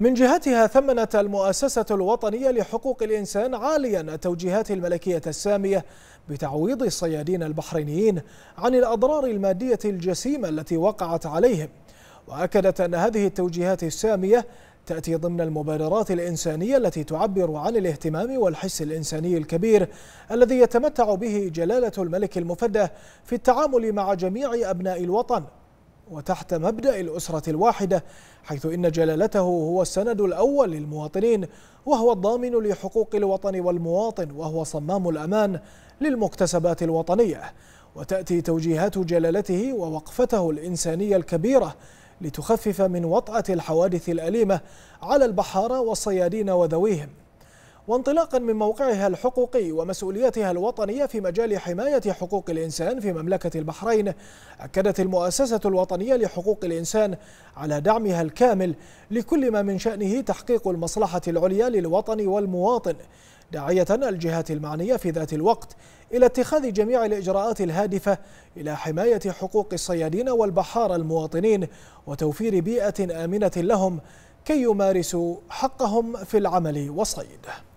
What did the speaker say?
من جهتها ثمنت المؤسسة الوطنية لحقوق الإنسان عاليا التوجيهات الملكية السامية بتعويض الصيادين البحرينيين عن الأضرار المادية الجسيمة التي وقعت عليهم وأكدت أن هذه التوجيهات السامية تأتي ضمن المبادرات الإنسانية التي تعبر عن الاهتمام والحس الإنساني الكبير الذي يتمتع به جلالة الملك المفدى في التعامل مع جميع أبناء الوطن وتحت مبدأ الأسرة الواحدة حيث إن جلالته هو السند الأول للمواطنين وهو الضامن لحقوق الوطن والمواطن وهو صمام الأمان للمكتسبات الوطنية وتأتي توجيهات جلالته ووقفته الإنسانية الكبيرة لتخفف من وطأة الحوادث الأليمة على البحارة والصيادين وذويهم وانطلاقا من موقعها الحقوقي ومسؤوليتها الوطنية في مجال حماية حقوق الإنسان في مملكة البحرين أكدت المؤسسة الوطنية لحقوق الإنسان على دعمها الكامل لكل ما من شأنه تحقيق المصلحة العليا للوطن والمواطن داعية الجهات المعنية في ذات الوقت إلى اتخاذ جميع الإجراءات الهادفة إلى حماية حقوق الصيادين والبحار المواطنين وتوفير بيئة آمنة لهم كي يمارسوا حقهم في العمل والصيد